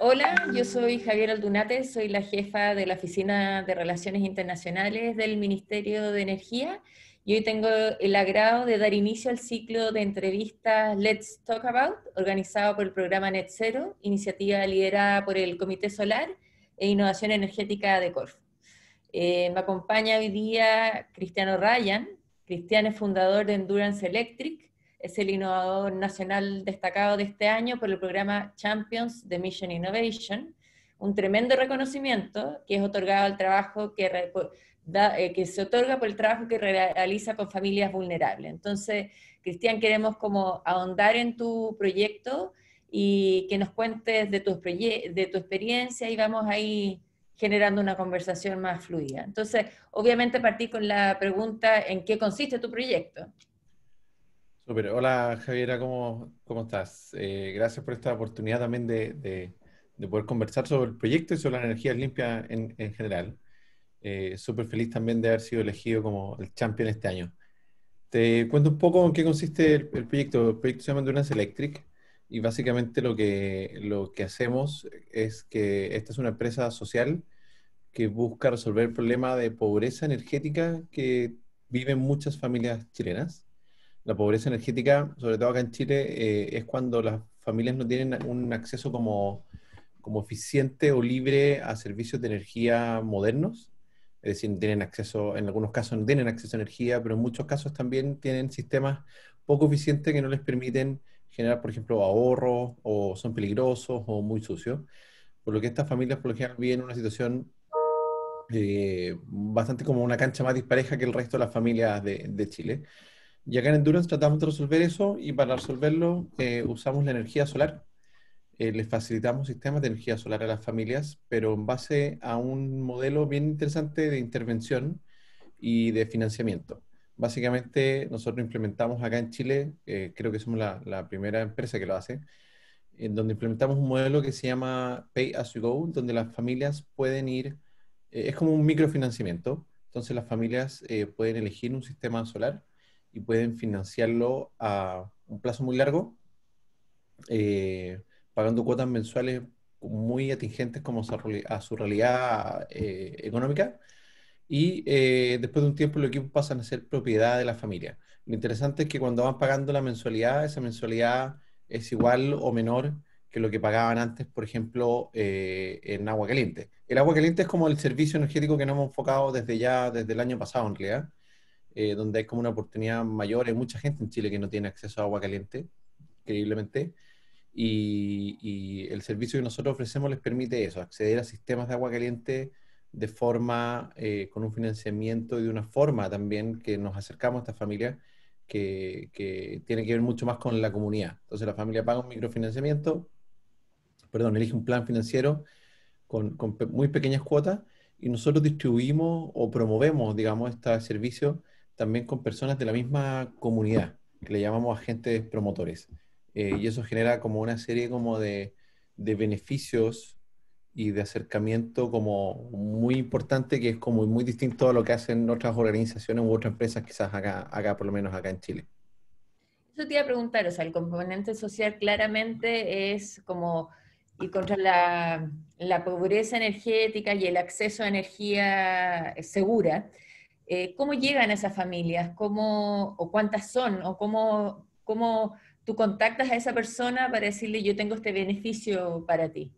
Hola, yo soy Javier Aldunate, soy la jefa de la Oficina de Relaciones Internacionales del Ministerio de Energía y hoy tengo el agrado de dar inicio al ciclo de entrevistas Let's Talk About, organizado por el programa Net Zero, iniciativa liderada por el Comité Solar e Innovación Energética de CORF. Eh, me acompaña hoy día Cristiano Ryan. Cristiano es fundador de Endurance Electric, es el innovador nacional destacado de este año por el programa Champions de Mission Innovation, un tremendo reconocimiento que es otorgado al trabajo que, eh, se otorga por el trabajo que realiza con familias vulnerables. Entonces, Cristian, queremos como ahondar en tu proyecto y que nos cuentes de tu, de tu experiencia y vamos ahí generando una conversación más fluida. Entonces, obviamente partí con la pregunta en qué consiste tu proyecto. Super. Hola Javiera, ¿cómo, cómo estás? Eh, gracias por esta oportunidad también de, de, poder conversar sobre el proyecto y sobre las energías limpias en, general. Eh, súper feliz también de haber sido elegido como el champion este año. Te cuento un poco en qué consiste el, proyecto. El proyecto se llama Endurance Electric y básicamente lo que, lo que hacemos es que esta es una empresa social que busca resolver el problema de pobreza energética que viven muchas familias chilenas la pobreza energética, sobre todo acá en Chile, eh, es cuando las familias no tienen un acceso como, como eficiente o libre a servicios de energía modernos. Es decir, tienen acceso, en algunos casos no tienen acceso a energía, pero en muchos casos también tienen sistemas poco eficientes que no les permiten generar, por ejemplo, ahorros o son peligrosos o muy sucios. Por lo que estas familias, por lo general, viven una situación eh, bastante como una cancha más dispareja que el resto de las familias de Chile. Y acá en Endurance tratamos de resolver eso y para resolverlo eh, usamos la energía solar. Eh, les facilitamos sistemas de energía solar a las familias, pero en base a un modelo bien interesante de intervención y de financiamiento. Básicamente nosotros implementamos acá en Chile, eh, creo que somos la, la, primera empresa que lo hace, en donde implementamos un modelo que se llama Pay As You Go, donde las familias pueden ir, eh, es como un microfinanciamiento, entonces las familias pueden elegir un sistema solar y pueden financiarlo a un plazo muy largo, eh, pagando cuotas mensuales muy atingentes como a su realidad eh, económica. Y eh, después de un tiempo los equipos pasan a ser propiedad de la familia. Lo interesante es que cuando van pagando la mensualidad, esa mensualidad es igual o menor que lo que pagaban antes, por ejemplo, en agua caliente. El agua caliente es como el servicio energético que nos hemos enfocado desde ya, desde el año pasado en realidad, eh, donde hay como una oportunidad mayor. Hay mucha gente en Chile que no tiene acceso a agua caliente, increíblemente. Y, el servicio que nosotros ofrecemos les permite eso, acceder a sistemas de agua caliente de forma, eh, con un financiamiento y de una forma también que nos acercamos a esta familia... que, tiene que ver mucho más con la comunidad. Entonces la familia paga un microfinanciamiento, perdón, elige un plan financiero con, con muy pequeñas cuotas y nosotros distribuimos o promovemos, digamos, este servicio también con personas de la misma comunidad, que le llamamos agentes promotores. Eh, y eso genera como una serie como de, de, beneficios y de acercamiento como muy importante, que es como muy distinto a lo que hacen otras organizaciones u otras empresas, quizás acá, acá por lo menos acá en Chile. Eso te iba a preguntar, o sea, el componente social claramente es como y contra la, la, pobreza energética y el acceso a energía segura, eh, ¿cómo llegan esas familias? ¿Cómo, ¿O cuántas son? ¿O cómo, cómo tú contactas a esa persona para decirle yo tengo este beneficio para ti?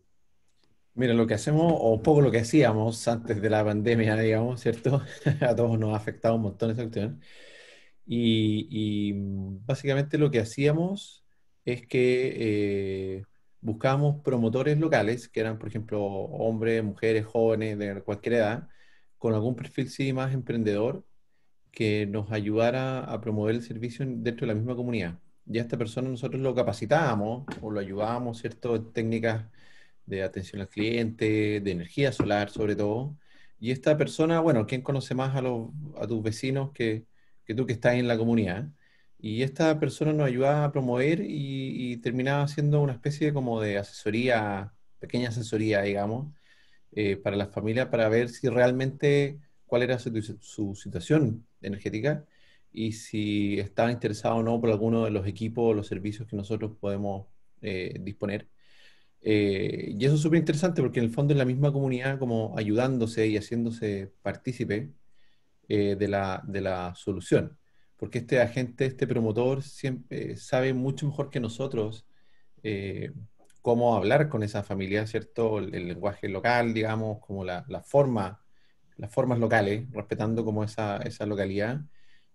Mira, lo que hacemos, o un poco lo que hacíamos antes de la pandemia, digamos, ¿cierto? a todos nos ha afectado un montón esa cuestión. Y, básicamente lo que hacíamos es que eh, buscábamos promotores locales, que eran, por ejemplo, hombres, mujeres, jóvenes, de cualquier edad, con algún perfil sí más emprendedor que nos ayudara a promover el servicio dentro de la misma comunidad. Ya esta persona nosotros lo capacitábamos o lo ayudábamos, ¿cierto? técnicas de atención al cliente, de energía solar sobre todo. Y esta persona, bueno, ¿quién conoce más a, los, tus vecinos que, tú que estás en la comunidad? Y esta persona nos ayudaba a promover y, terminaba siendo una especie como de asesoría, pequeña asesoría, digamos, eh, para la familia para ver si realmente cuál era su, situación energética y si estaba interesado o no por alguno de los equipos o los servicios que nosotros podemos eh, disponer. Eh, y eso es súper interesante porque en el fondo es la misma comunidad como ayudándose y haciéndose partícipe de la, de, la, solución. Porque este agente, este promotor, siempre sabe mucho mejor que nosotros cómo hablar con esa familia, ¿cierto? El, lenguaje local, digamos, como la, forma, las formas locales, respetando como esa, esa localidad.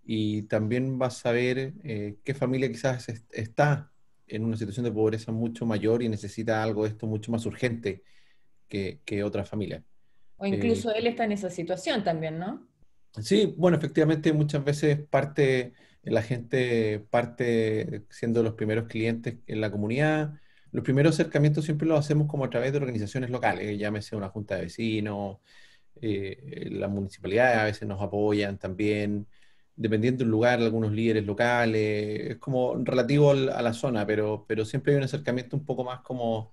Y también vas a saber eh, qué familia quizás está en una situación de pobreza mucho mayor y necesita algo de esto mucho más urgente que, que otra familia. O eh, incluso él está en esa situación también, ¿no? Sí, bueno, efectivamente muchas veces parte, la gente parte siendo los primeros clientes en la comunidad, los primeros acercamientos siempre los hacemos como a través de organizaciones locales, eh, llámese una junta de vecinos, eh, las municipalidades a veces nos apoyan también, dependiendo del lugar, algunos líderes locales, es como relativo a la zona, pero, pero siempre hay un acercamiento un poco más como,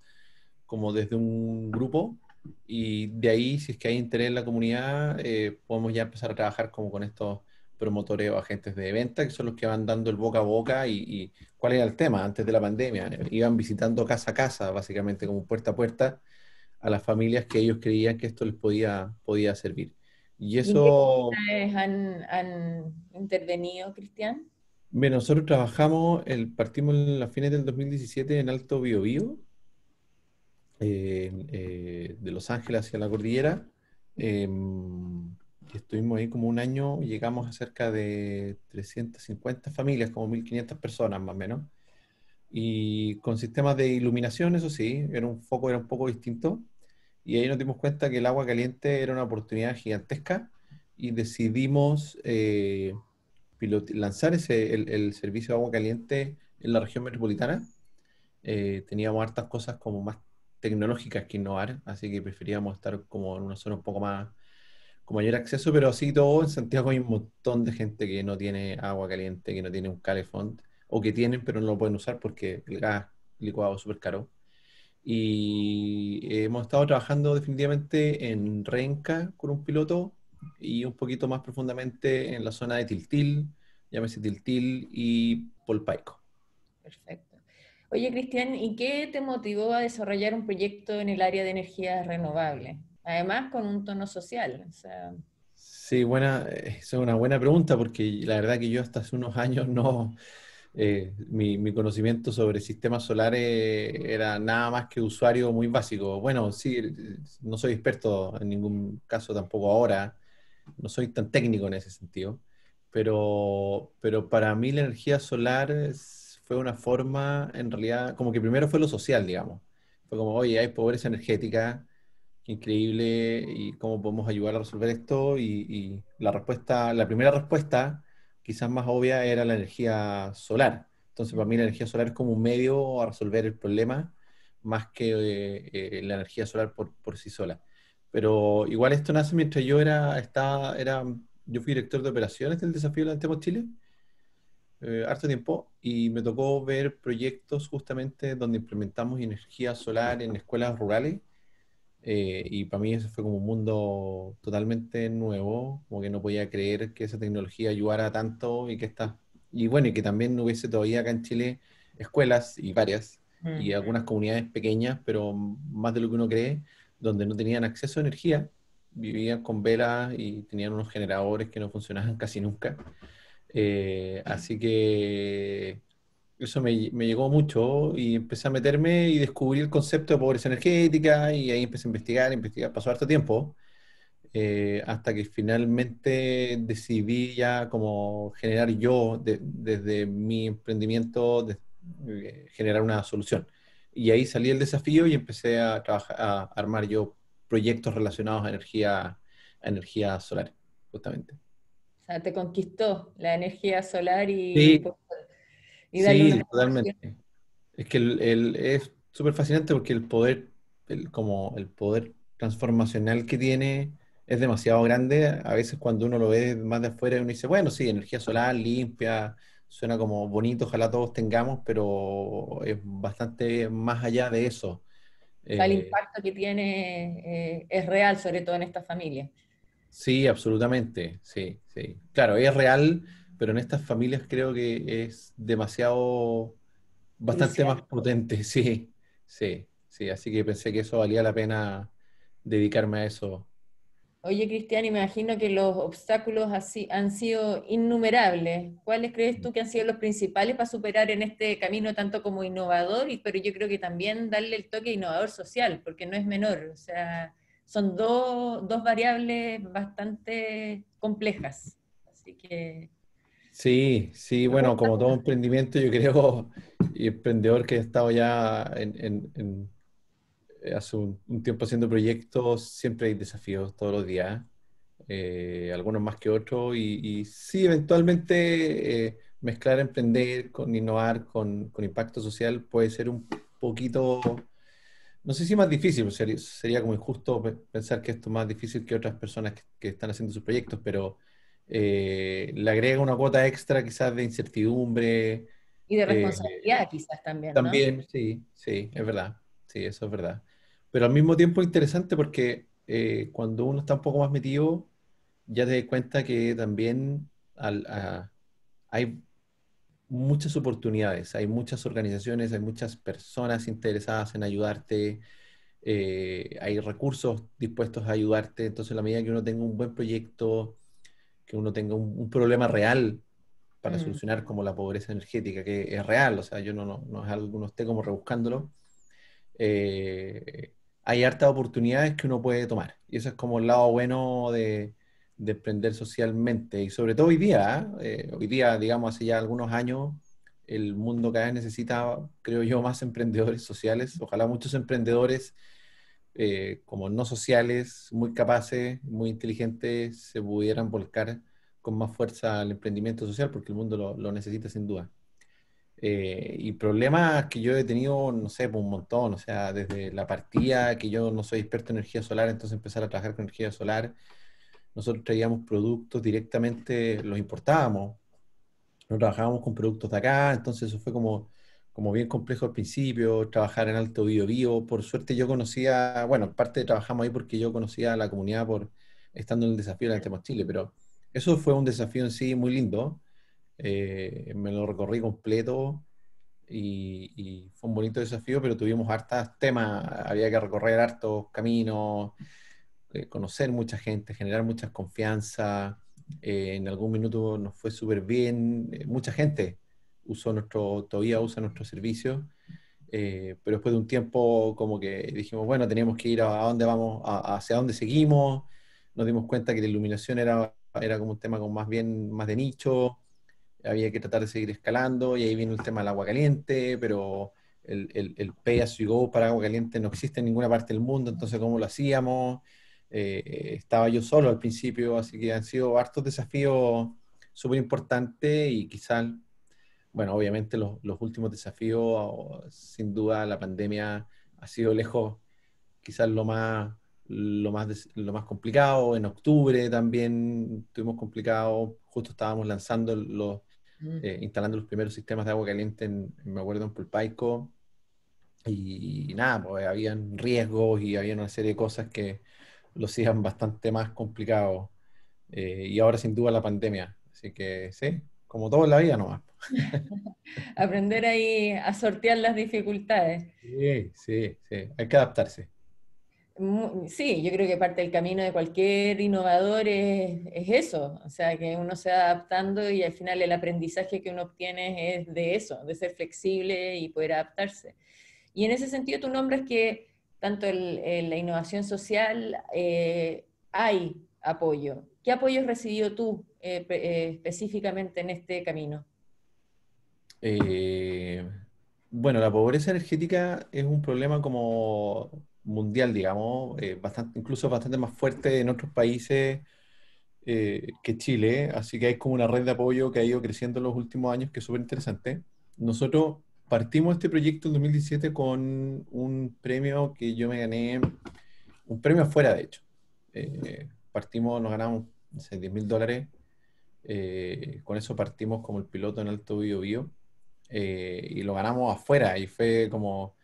como desde un grupo y de ahí, si es que hay interés en la comunidad, eh, podemos ya empezar a trabajar como con estos promotores o agentes de venta, que son los que van dando el boca a boca y, cuál era el tema antes de la pandemia. Iban visitando casa a casa, básicamente como puerta a puerta, a las familias que ellos creían que esto les podía, podía servir. Y eso... han, han intervenido, Cristian? Bueno, nosotros trabajamos, el, partimos en las fines del 2017 en Alto Bio eh, eh, de Los Ángeles hacia la cordillera. Eh, estuvimos ahí como un año, llegamos a cerca de 350 familias, como 1.500 personas más o menos, y con sistemas de iluminación, eso sí, era un foco, era un poco distinto, y ahí nos dimos cuenta que el agua caliente era una oportunidad gigantesca y decidimos eh, lanzar ese, el, servicio de agua caliente en la región metropolitana. Eh, teníamos hartas cosas como más tecnológicas que innovar, así que preferíamos estar como en una zona un poco más con mayor acceso, pero así todo en Santiago hay un montón de gente que no tiene agua caliente, que no tiene un calefón, o que tienen pero no lo pueden usar porque el gas licuado es súper caro. Y hemos estado trabajando definitivamente en Renca con un piloto y un poquito más profundamente en la zona de Tiltil, llámese Tiltil y Polpaico. Perfecto. Oye, Cristian, ¿y qué te motivó a desarrollar un proyecto en el área de energías renovables? Además, con un tono social. Sí, buena, eh, es una buena pregunta porque la verdad que yo hasta hace unos años no, eh, mi, conocimiento sobre sistemas solares era nada más que usuario muy básico. Bueno, sí, eh, no soy experto en ningún caso tampoco ahora, no soy tan técnico en ese sentido, pero, pero para mí la energía solar fue una forma, en realidad, como que primero fue lo social, digamos. Fue como, oye, hay pobreza energética, increíble y cómo podemos ayudar a resolver esto. Y, la respuesta, la primera respuesta, quizás más obvia, era la energía solar. Entonces, para mí la energía solar es como un medio a resolver el problema, más que eh, eh, la energía solar por, por, sí sola. Pero igual esto nace mientras yo era, estaba, era yo fui director de operaciones del desafío de Antemos Chile, eh, harto tiempo, y me tocó ver proyectos justamente donde implementamos energía solar en escuelas rurales eh, y para mí eso fue como un mundo totalmente nuevo, como que no podía creer que esa tecnología ayudara tanto y que está, y bueno, y que también hubiese todavía acá en Chile escuelas y varias mm. y algunas comunidades pequeñas, pero más de lo que uno cree, donde no tenían acceso a energía, vivían con velas y tenían unos generadores que no funcionaban casi nunca. Eh, así que eso me, me, llegó mucho y empecé a meterme y descubrí el concepto de pobreza energética y ahí empecé a investigar, investigar, pasó harto tiempo, eh, hasta que finalmente decidí ya como generar yo desde mi emprendimiento, eh, generar una solución. Y ahí salí el desafío y empecé a, a armar yo proyectos relacionados a energía, energía solar, justamente. O sea, te conquistó la energía solar y sí, totalmente. Es que es súper fascinante porque el poder, como el poder transformacional que tiene es demasiado grande. A veces cuando uno lo ve más de afuera, uno dice, bueno, sí, energía solar limpia, suena como bonito, ojalá todos tengamos, pero es bastante más allá de eso. El eh, impacto que tiene eh, es real, sobre todo en esta familia. Sí, absolutamente, sí, sí. Claro, es real pero en estas familias creo que es demasiado, bastante más potente, sí, sí, sí, así que pensé que eso valía la pena dedicarme a eso. Oye, Cristian, imagino que los obstáculos así han sido innumerables. ¿Cuáles crees tú que han sido los principales para superar en este camino tanto como innovador, pero yo creo que también darle el toque innovador social, porque no es menor, o sea, son dos variables bastante complejas. Así que Sí, sí, bueno, como todo emprendimiento, yo creo, y emprendedor que he estado ya en, eh, hace un, tiempo haciendo proyectos, siempre hay desafíos todos los días, eh, algunos más que otros, y, sí, eventualmente eh, mezclar emprender con innovar, con, impacto social puede ser un poquito, no sé si más difícil, sería, como injusto pensar que esto es más difícil que otras personas que están haciendo sus proyectos, pero eh, le agrega una cuota extra quizás de incertidumbre. Y de eh, responsabilidad quizás también. También, sí, sí, es verdad, sí, eso es verdad. Pero al mismo tiempo interesante porque eh, cuando uno está un poco más metido, ya te das cuenta que también hay muchas oportunidades, hay muchas organizaciones, hay muchas personas interesadas en ayudarte, eh, hay recursos dispuestos a ayudarte, entonces a la medida que uno tenga un buen proyecto, que uno tenga un, problema real para mm. solucionar como la pobreza energética, que es real, o sea, yo no, no, es esté como rebuscándolo. Eh, hay hartas oportunidades que uno puede tomar. Y eso es como el lado bueno de, emprender socialmente. Y sobre todo hoy día, ¿eh? Eh, hoy día, digamos, hace ya algunos años, el mundo cada vez necesita, creo yo, más emprendedores sociales. Ojalá muchos emprendedores eh, como no sociales, muy capaces, muy inteligentes, se pudieran volcar con más fuerza al emprendimiento social, porque el mundo lo, necesita sin duda. Eh, y problemas que yo he tenido, no sé, por pues, un montón, o sea, desde la partida, que yo no soy experto en energía solar, entonces empezar a trabajar con energía solar, nosotros traíamos productos directamente, los importábamos, no trabajábamos con productos de acá, entonces eso fue como como bien complejo al principio, trabajar en Alto Bio Bio. Por suerte yo conocía, bueno, parte trabajamos ahí porque yo conocía a la comunidad por estando en el desafío de la Chile, pero eso fue un desafío en sí muy lindo. Eh, me lo recorrí completo y, fue un bonito desafío, pero tuvimos hartas temas, había que recorrer hartos caminos, eh, conocer mucha gente, generar mucha confianza, eh, en algún minuto nos fue súper bien, mucha gente usó nuestro, todavía usa nuestro servicio, eh, pero después de un tiempo como que dijimos, bueno, teníamos que ir a, dónde vamos, hacia dónde seguimos, nos dimos cuenta que la iluminación era, era como un tema con más bien más de nicho, había que tratar de seguir escalando y ahí viene el tema del agua caliente, pero el, el, el pay go para agua caliente no existe en ninguna parte del mundo, entonces ¿cómo lo hacíamos? Eh, estaba yo solo al principio, así que han sido hartos desafíos súper importantes y quizás bueno, obviamente los, últimos desafíos, sin duda la pandemia ha sido lejos quizás lo más, lo más, lo más complicado. En octubre también tuvimos complicado, justo estábamos lanzando los, mm. eh, instalando los primeros sistemas de agua caliente, en, me acuerdo, en Pulpaico. Y, nada, pues habían riesgos y había una serie de cosas que lo hacían bastante más complicado. Eh, y ahora sin duda la pandemia. Así que sí, como todo en la vida nomás. Aprender ahí a sortear las dificultades. Sí, sí, sí, hay que adaptarse. Sí, yo creo que parte del camino de cualquier innovador es, eso, o sea, que uno se va adaptando y al final el aprendizaje que uno obtiene es de eso, de ser flexible y poder adaptarse. Y en ese sentido tu nombre es que tanto en la innovación social eh, hay apoyo. ¿Qué apoyo has recibido tú eh, eh, específicamente en este camino? Eh, bueno, la pobreza energética es un problema como mundial, digamos, bastante, incluso bastante más fuerte en otros países que Chile, así que hay como una red de apoyo que ha ido creciendo en los últimos años que es súper interesante. Nosotros partimos este proyecto en 2017 con un premio que yo me gané, un premio afuera de hecho. partimos, nos ganamos 10 mil dólares eh, con eso partimos como el piloto en Alto Bio Bio eh, y lo ganamos afuera y fue como,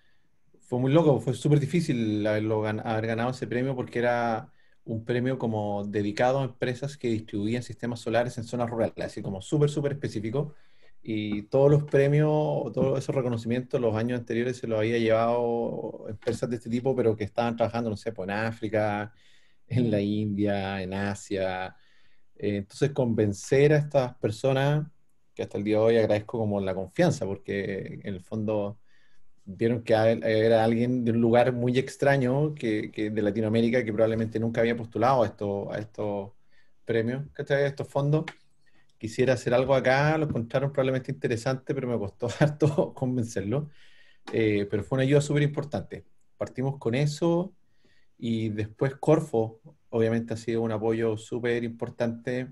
fue muy loco, fue súper difícil haberlo, haber ganado ese premio porque era un premio como dedicado a empresas que distribuían sistemas solares en zonas rurales, así como súper, súper específico. Y todos los premios, todos esos reconocimientos, los años anteriores se los había llevado empresas de este tipo, pero que estaban trabajando, no sé, pues, en África, en la India, en Asia, eh, entonces, convencer a estas personas, que hasta el día de hoy agradezco como la confianza, porque en el fondo vieron que era alguien de un lugar muy extraño que, de Latinoamérica que probablemente nunca había postulado a, esto, a estos premios, que A estos fondos. Quisiera hacer algo acá, lo encontraron probablemente interesante, pero me costó harto convencerlo. Eh, pero fue una ayuda súper importante. Partimos con eso, y después Corfo, obviamente ha sido un apoyo súper importante.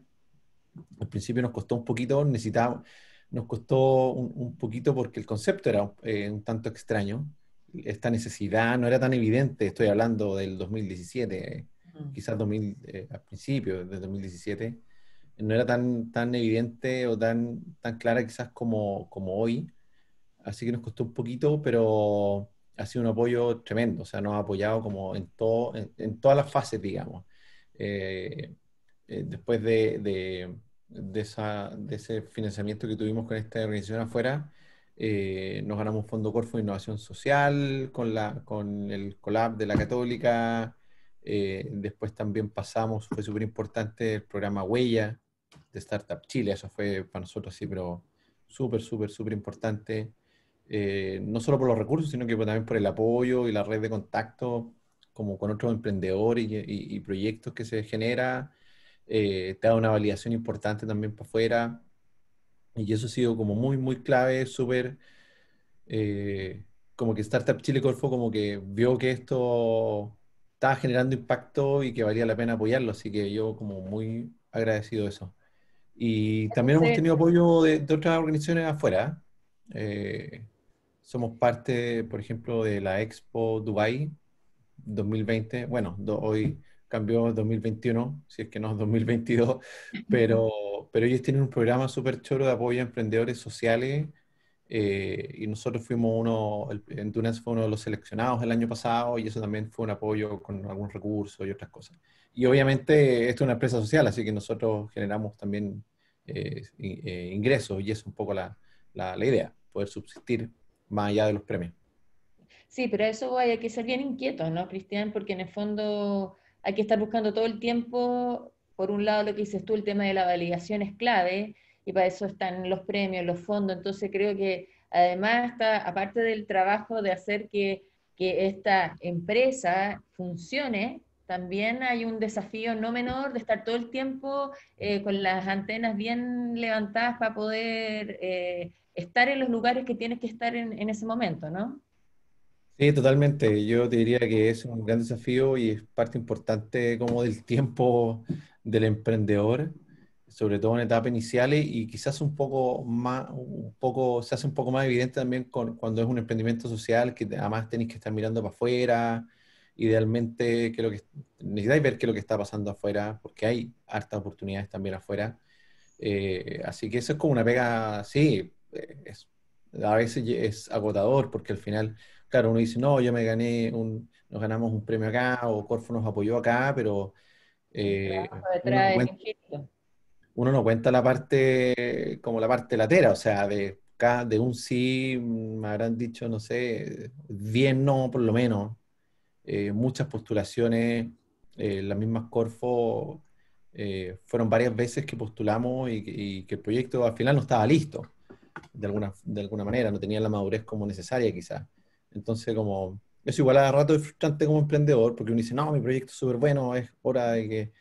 Al principio nos costó un poquito, necesitábamos, nos costó un, un poquito porque el concepto era eh, un tanto extraño. Esta necesidad no era tan evidente, estoy hablando del 2017, quizás 2000, eh, al principio del 2017, no era tan, tan evidente o tan, tan clara quizás como, como hoy. Así que nos costó un poquito, pero ha sido un apoyo tremendo, o sea, nos ha apoyado como en, todo, en, todas las fases, digamos. Eh, eh, después de, de, ese financiamiento que tuvimos con esta organización afuera, eh, nos ganamos fondo Corfo de Innovación Social con, la, con el Colab de la Católica. después también pasamos, fue súper importante el programa Huella de Startup Chile, eso fue para nosotros sí, pero súper, súper, súper importante. Eh, no solo por los recursos, sino que también por el apoyo y la red de contacto como con otros emprendedores y, proyectos que se genera, eh, te da una validación importante también para afuera. Y eso ha sido como muy, muy clave, súper, eh, como que Startup Chile Corfo como que vio que esto estaba generando impacto y que valía la pena apoyarlo, así que yo como muy agradecido de eso. Y también hemos tenido apoyo de, otras organizaciones afuera. Eh, somos parte, por ejemplo, de la Expo Dubai 2020. Bueno, hoy cambió 2021, si es que no es 2022, pero, pero ellos tienen un programa súper choro de apoyo a emprendedores sociales eh, y nosotros fuimos uno, en Túnez fue uno de los seleccionados el año pasado y eso también fue un apoyo con algún recurso y otras cosas. Y obviamente esto es una empresa social, así que nosotros generamos también eh, eh, ingresos y es un poco la, la idea, poder subsistir más allá de los premios. Sí, pero eso hay que ser bien inquietos, ¿no, Cristian? Porque en el fondo hay que estar buscando todo el tiempo, por un lado lo que dices tú, el tema de la validación es clave, y para eso están los premios, los fondos, entonces creo que además está, aparte del trabajo de hacer que, que esta empresa funcione, también hay un desafío no menor de estar todo el tiempo eh, con las antenas bien levantadas para poder eh, estar en los lugares que tienes que estar en, ese momento, ¿no? Sí, totalmente. Yo te diría que es un gran desafío y es parte importante como del tiempo del emprendedor, sobre todo en etapas iniciales y quizás un poco más, se hace un poco más evidente también cuando es un emprendimiento social que además tenés que estar mirando para afuera, Idealmente, que lo que necesitáis ver qué es lo que está pasando afuera, porque hay hartas oportunidades también afuera. Eh, así que eso es como una pega, sí, a veces es agotador, porque al final, claro, uno dice, no, yo me gané, un, nos ganamos un premio acá, o Corfo nos apoyó acá, pero... Eh, uno no cuenta la parte como la parte lateral o sea, de, de un sí me habrán dicho, no sé, bien no por lo menos, eh, muchas postulaciones, eh, las mismas Corfo, eh, fueron varias veces que postulamos y, que el proyecto al final no estaba listo, de alguna, de alguna manera, no tenía la madurez como necesaria quizás. Entonces, como, eso igual a rato es frustrante como emprendedor, porque uno dice, no, mi proyecto es súper bueno, es hora de que,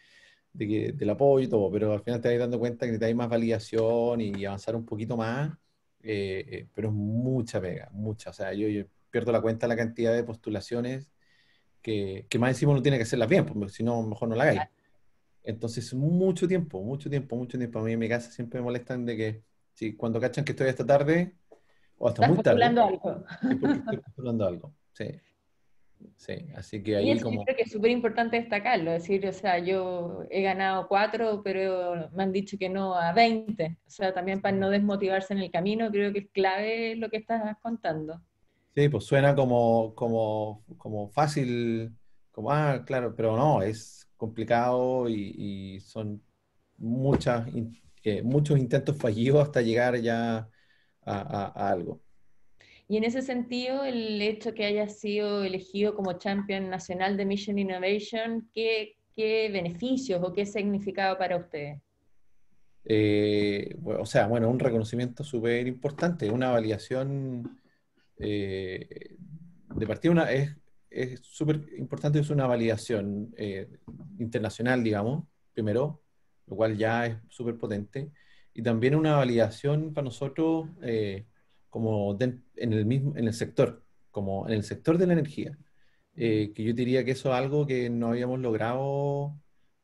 de del apoyo y todo, pero al final te vas dando cuenta que necesitas más validación y avanzar un poquito más, pero es mucha pega, mucha. O sea, yo, yo pierdo la cuenta de la cantidad de postulaciones que, más encima uno tiene que hacerlas bien, porque si no, mejor no la hagáis. Entonces, mucho tiempo, mucho tiempo, mucho tiempo. A mí en mi casa siempre me molestan de que si cuando cachan que estoy hasta tarde o hasta muy tarde. Estás algo. estoy postulando algo, sí. Sí, así que ahí y eso como... creo que es súper importante destacarlo, decir, o sea, yo he ganado cuatro, pero me han dicho que no a 20. O sea, también para no desmotivarse en el camino, creo que es clave lo que estás contando. Sí, pues suena como, como, fácil, como, ah, claro, pero no, es complicado y, son muchas, eh, muchos intentos fallidos hasta llegar ya a, algo. Y en ese sentido, el hecho de que haya sido elegido como Champion Nacional de Mission Innovation, ¿qué, beneficios o qué significado para ustedes? Eh, o sea, bueno, un reconocimiento súper importante, una validación eh, de partida una, es súper importante, es una validación eh, internacional, digamos, primero, lo cual ya es súper potente, y también una validación para nosotros eh, como en, el mismo, en el sector, como en el sector de la energía, que yo diría que eso es algo que no habíamos logrado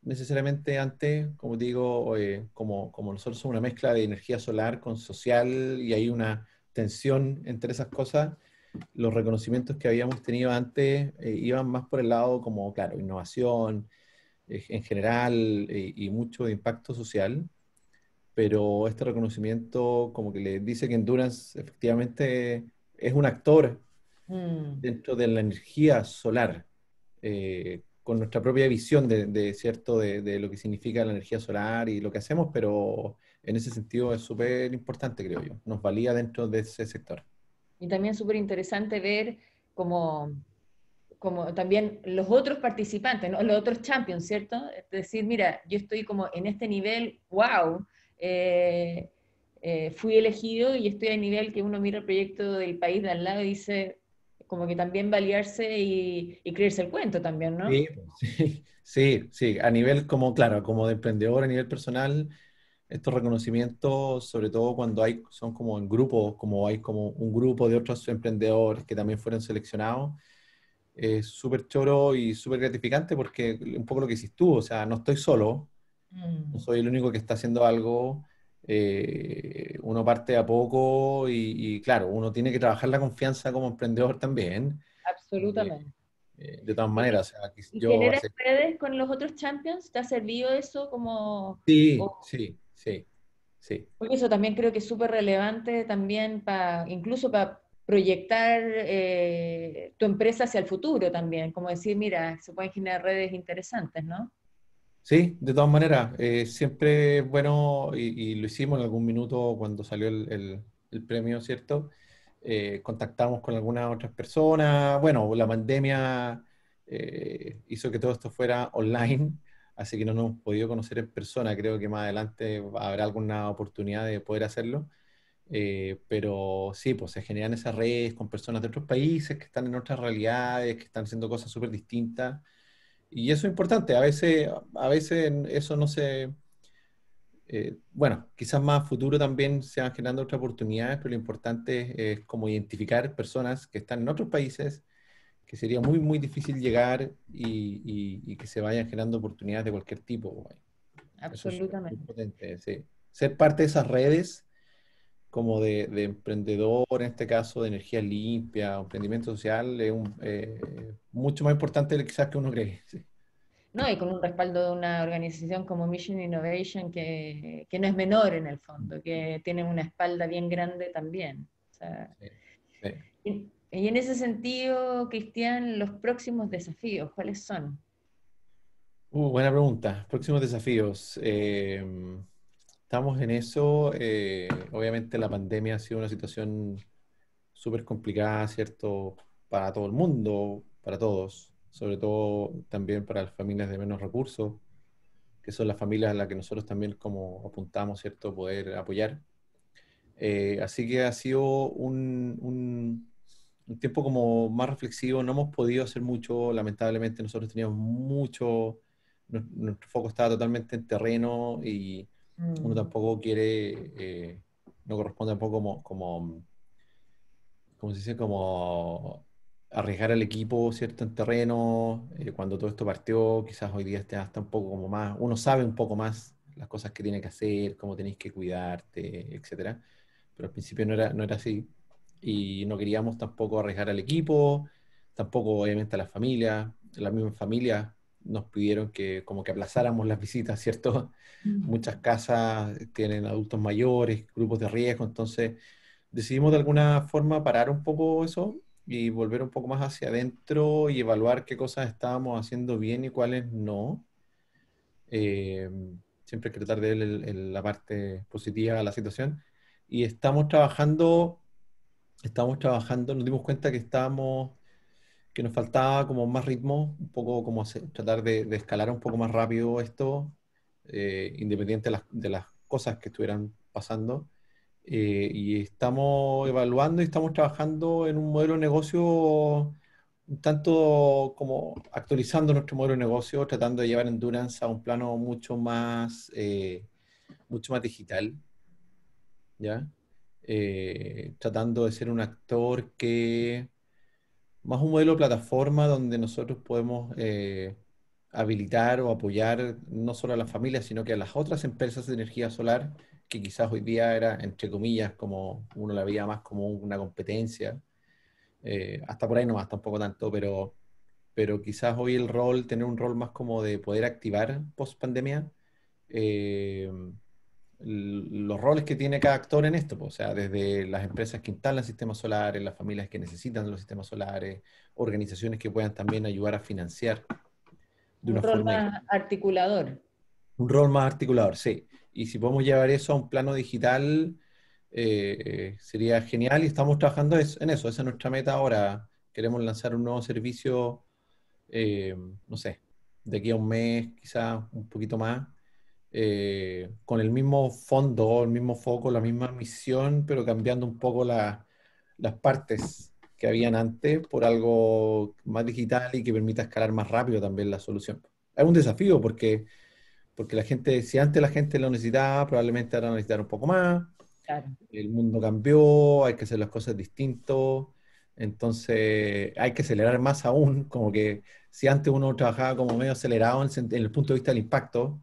necesariamente antes, como digo, como, como nosotros somos una mezcla de energía solar con social y hay una tensión entre esas cosas, los reconocimientos que habíamos tenido antes eh, iban más por el lado como, claro, innovación eh, en general eh, y mucho de impacto social, pero este reconocimiento como que le dice que Endurance efectivamente es un actor mm. dentro de la energía solar, con nuestra propia visión de, cierto de, de, lo que significa la energía solar y lo que hacemos, pero en ese sentido es súper importante, creo yo. Nos valía dentro de ese sector. Y también súper interesante ver como, como también los otros participantes, los otros champions, ¿cierto? Es decir, mira, yo estoy como en este nivel, wow, eh, eh, fui elegido y estoy a nivel que uno mira el proyecto del país de al lado y dice, como que también valiarse y, y, creerse el cuento también, ¿no? Sí, sí, sí, a nivel como, claro, como de emprendedor, a nivel personal, estos reconocimientos, sobre todo cuando hay, son como en grupos, como hay como un grupo de otros emprendedores que también fueron seleccionados, es súper choro y súper gratificante porque un poco lo que hiciste tú, o sea, no estoy solo, mm. no soy el único que está haciendo algo, eh, uno parte a poco y, claro, uno tiene que trabajar la confianza como emprendedor también. Absolutamente. Eh, eh, de todas maneras, con los otros champions? ¿Te ha servido eso como...? Sí, sí Sí, sí. Porque eso también creo que es súper relevante también para, incluso para proyectar eh, tu empresa hacia el futuro también, como decir, mira, se pueden generar redes interesantes, ¿no? Sí, de todas maneras, eh, siempre bueno, y, lo hicimos en algún minuto cuando salió el, premio, ¿cierto? Eh, contactamos con algunas otras personas, bueno, la pandemia hizo que todo esto fuera online, así que no nos hemos podido conocer en persona. Creo que más adelante habrá alguna oportunidad de poder hacerlo. Eh, pero sí, pues se generan esas redes con personas de otros países que están en otras realidades, que están haciendo cosas súper distintas. Y eso es importante. A veces, a veces eso no se... Eh, bueno, quizás más a futuro también se van generando otras oportunidades, pero lo importante es, es como identificar personas que están en otros países, que sería muy, muy difícil llegar y, y, que se vayan generando oportunidades de cualquier tipo. Absolutamente. Ser parte de esas redes como de, emprendedor, en este caso de energía limpia, emprendimiento social, es un, eh, mucho más importante quizás que uno cree. No, y con un respaldo de una organización como Mission Innovation, que, que no es menor en el fondo, que tiene una espalda bien grande también. sí, y en ese sentido, Cristian, los próximos desafíos, ¿cuáles son? Uh, buena pregunta. Próximos desafíos. Eh, estamos en eso. Eh, obviamente la pandemia ha sido una situación súper complicada, ¿cierto? Para todo el mundo, para todos, sobre todo también para las familias de menos recursos, que son las familias a las que nosotros también como apuntamos, ¿cierto? Poder apoyar. Eh, así que ha sido un un tiempo como más reflexivo, no hemos podido hacer mucho, lamentablemente nosotros teníamos mucho, nuestro, foco estaba totalmente en terreno y uno mm. tampoco quiere, eh, no corresponde tampoco como, como, como se dice, como arriesgar al equipo, ¿cierto? En terreno, eh, cuando todo esto partió, quizás hoy día esté hasta un poco como más, uno sabe un poco más las cosas que tiene que hacer, cómo tenéis que cuidarte, etcétera, pero al principio no era, no era así y no queríamos tampoco arriesgar al equipo, tampoco obviamente a las familias, la misma familia nos pidieron que como que aplazáramos las visitas, ¿cierto? Muchas casas tienen adultos mayores, grupos de riesgo, entonces decidimos de alguna forma parar un poco eso y volver un poco más hacia adentro y evaluar qué cosas estábamos haciendo bien y cuáles no. Eh, siempre hay que tratar de ver la parte positiva a la situación. Y estamos trabajando estábamos trabajando, nos dimos cuenta que estábamos, que nos faltaba como más ritmo, un poco como tratar de, escalar un poco más rápido esto, eh, independiente de las, cosas que estuvieran pasando. Eh, y estamos evaluando y estamos trabajando en un modelo de negocio tanto como actualizando nuestro modelo de negocio, tratando de llevar endurance a un plano mucho más, eh, mucho más digital. ¿Ya? Eh, tratando de ser un actor que, más un modelo de plataforma donde nosotros podemos eh, habilitar o apoyar no solo a las familias, sino que a las otras empresas de energía solar, que quizás hoy día era, entre comillas, como uno la veía más como una competencia. Eh, hasta por ahí no nomás, tampoco tanto, pero, pero quizás hoy el rol, tener un rol más como de poder activar post pandemia, eh, los roles que tiene cada actor en esto, o sea, desde las empresas que instalan sistemas solares, las familias que necesitan los sistemas solares, organizaciones que puedan también ayudar a financiar de una rol forma más articulador. Un rol más articulador, sí. Y si podemos llevar eso a un plano digital, eh, sería genial y estamos trabajando en eso. Esa es nuestra meta ahora. Queremos lanzar un nuevo servicio, eh, no sé, de aquí a un mes, quizás un poquito más, eh, con el mismo fondo, el mismo foco, la misma misión, pero cambiando un poco las partes que habían antes por algo más digital y que permita escalar más rápido también la solución. Es un desafío porque, porque la gente, si antes la gente lo necesitaba, probablemente ahora necesitará un poco más. El mundo cambió, hay que hacer las cosas distintos. Entonces hay que acelerar más aún, como que si antes uno trabajaba como medio acelerado en el punto de vista del impacto,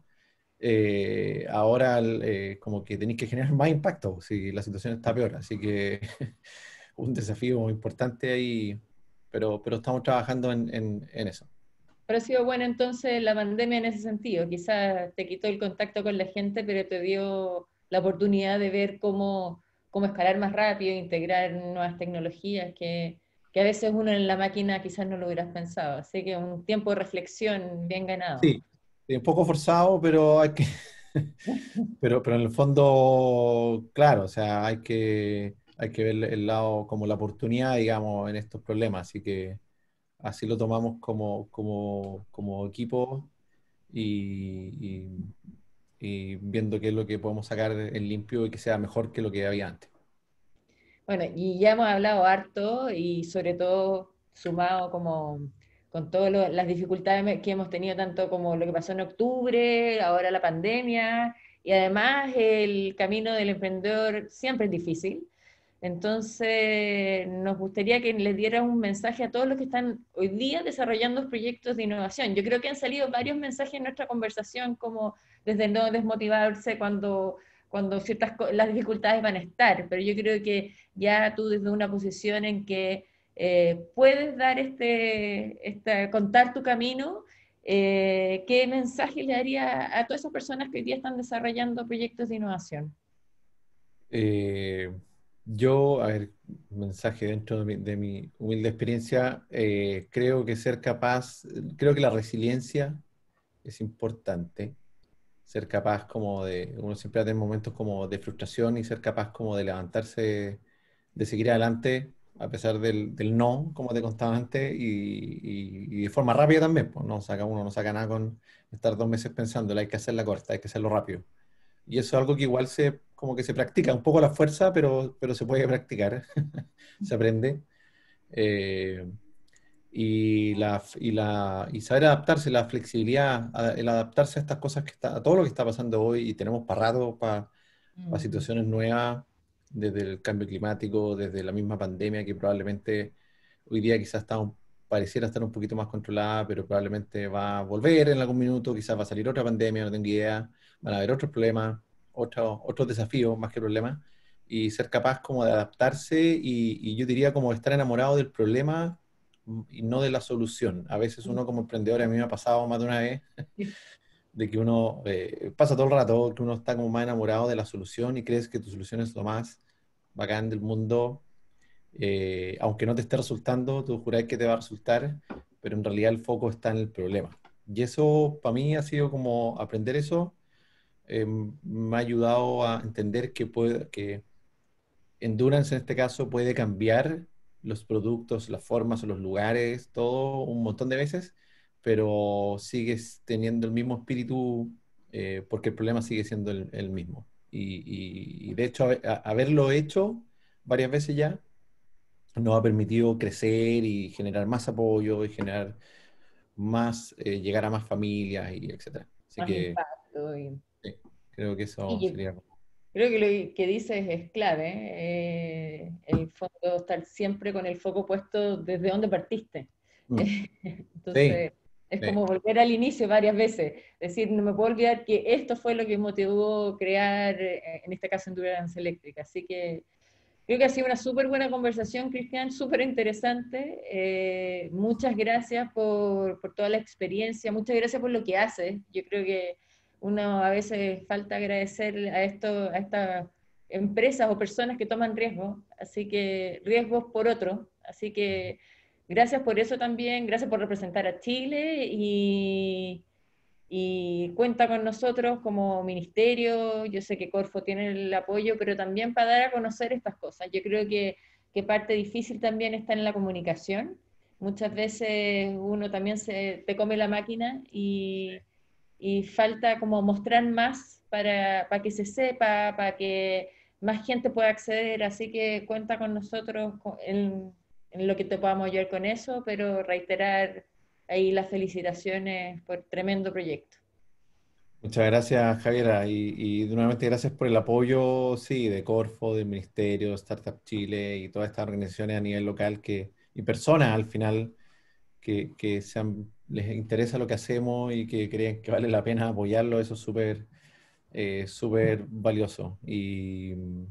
eh, ahora eh, como que tenéis que generar más impacto si la situación está peor. Así que un desafío muy importante ahí, pero, pero estamos trabajando en, eso. Pero ha sido bueno entonces la pandemia en ese sentido. Quizás te quitó el contacto con la gente, pero te dio la oportunidad de ver cómo, cómo escalar más rápido, integrar nuevas tecnologías que, que a veces uno en la máquina quizás no lo hubieras pensado. Así que un tiempo de reflexión bien ganado. Sí, un poco forzado, pero hay que... pero, pero en el fondo, claro, o sea, hay que, que ver el lado como la oportunidad, digamos, en estos problemas. Así que así lo tomamos como, equipo y, y, viendo qué es lo que podemos sacar en limpio y que sea mejor que lo que había antes. Bueno, y ya hemos hablado harto y sobre todo sumado como con todas las dificultades que hemos tenido, tanto como lo que pasó en octubre, ahora la pandemia, y además el camino del emprendedor siempre es difícil. Entonces, nos gustaría que les diera un mensaje a todos los que están hoy día desarrollando proyectos de innovación. Yo creo que han salido varios mensajes en nuestra conversación, como desde no desmotivarse cuando, cuando ciertas las dificultades van a estar, pero yo creo que ya tú desde una posición en que eh, puedes dar este, este, contar tu camino, eh, ¿qué mensaje le daría a todas esas personas que hoy día están desarrollando proyectos de innovación? Eh, yo, a ver, mensaje dentro de mi, de humilde experiencia, creo que ser capaz, creo que la resiliencia es importante ser capaz como de, uno siempre tiene momentos como de frustración y ser capaz como de levantarse, de seguir adelante a pesar del, del no, como te contaba antes, y, y, de forma rápida también, pues no saca uno, no saca nada con estar dos meses pensando, hay que hacerla corta, hay que hacerlo rápido. Y eso es algo que igual se, como que se practica, un poco la fuerza, pero, pero se puede practicar, se aprende. Eh, y, la, y, la, y saber adaptarse, la flexibilidad, el adaptarse a estas cosas, que está, a todo lo que está pasando hoy y tenemos parado para, para situaciones nuevas desde el cambio climático, desde la misma pandemia que probablemente hoy día quizás está pareciera estar un poquito más controlada, pero probablemente va a volver en algún minuto, quizás va a salir otra pandemia, no tengo idea, van a haber otros problemas, otros otros desafíos más que problemas, y ser capaz como de adaptarse y, y, yo diría como estar enamorado del problema mm, y no de la solución. A veces mm. uno como emprendedor, a mí me ha pasado más de una vez, de que uno eh, pasa todo el rato, que uno está como más enamorado de la solución y crees que tu solución es lo más bacán del mundo, eh, aunque no te esté resultando, tú jurás que te va a resultar, pero en realidad el foco está en el problema. Y eso para mí ha sido como aprender eso, eh, me ha ayudado a entender que, puede, que Endurance en este caso puede cambiar los productos, las formas, o los lugares, todo un montón de veces pero sigues teniendo el mismo espíritu eh, porque el problema sigue siendo el, mismo. Y, de hecho, haberlo hecho varias veces ya nos ha permitido crecer y generar más apoyo y generar más, eh, llegar a más familias y etcétera. Así más que sí, creo que eso sería... Creo que lo que dices es clave, ¿eh? el fondo, estar siempre con el foco puesto desde donde partiste. Mm. Entonces, es como volver al inicio varias veces. Es decir, no me puedo olvidar que esto fue lo que motivó crear, eh, en este caso, Endurance Eléctrica. Así que creo que ha sido una súper buena conversación, Cristian, súper interesante. Eh, muchas gracias por, toda la experiencia, muchas gracias por lo que haces. Yo creo que uno a veces falta agradecer a, esto, a estas empresas o personas que toman riesgos, así que riesgos por otro. Así que Gracias por eso también, gracias por representar a Chile y, y cuenta con nosotros como ministerio. Yo sé que Corfo tiene el apoyo, pero también para dar a conocer estas cosas. Yo creo que, que parte difícil también está en la comunicación. Muchas veces uno también se te come la máquina y, y falta como mostrar más para, para que se sepa, para que más gente pueda acceder. Así que cuenta con nosotros en, lo que te podamos ayudar con eso, pero reiterar ahí las felicitaciones por tremendo proyecto. Muchas gracias, Javiera, y, nuevamente gracias por el apoyo, sí, de Corfo, del Ministerio, Startup Chile y todas estas organizaciones a nivel local que, y personas al final que, les interesa lo que hacemos y que creen que vale la pena apoyarlo, eso es súper eh, súper valioso. Y mm,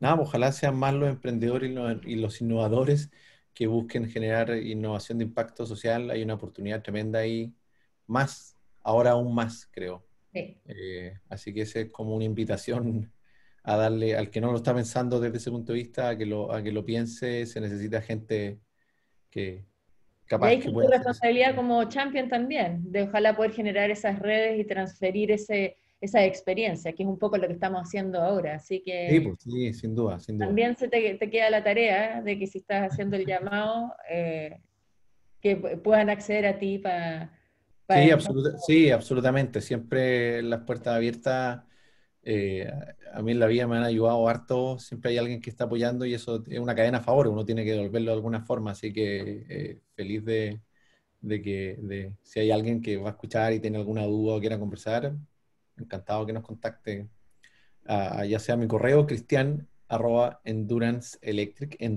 nada, ojalá sean más los emprendedores y los, y los innovadores que busquen generar innovación de impacto social, hay una oportunidad tremenda ahí, más, ahora aún más, creo. Eh, así que esa es como una invitación a darle, al que no lo está pensando desde ese punto de vista, a que lo, a que lo piense, se necesita gente que, Capaz hay que tu responsabilidad como champion también, de ojalá poder generar esas redes y transferir ese, esa experiencia, que es un poco lo que estamos haciendo ahora. Así que sí, pues, sin duda, También se te, queda la tarea de que si estás haciendo el llamado, eh, que puedan acceder a ti para... sí, absolutamente. Siempre las puertas abiertas, eh, a mí en la vida me han ayudado harto, siempre hay alguien que está apoyando y eso es una cadena a favor, uno tiene que devolverlo de alguna forma, así que eh, feliz de, que si hay alguien que va a escuchar y tiene alguna duda o quiera conversar, encantado que nos contacte, ah, ya sea mi correo cristian arroba endurance electric, las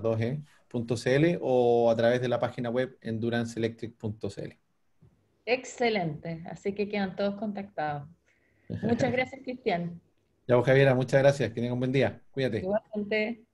2G.cl e, o a través de la página web enduranceelectric.cl. Excelente, así que quedan todos contactados. Muchas gracias, Cristian. Ya, pues, Javiera, muchas gracias. Que tengan un buen día. Cuídate.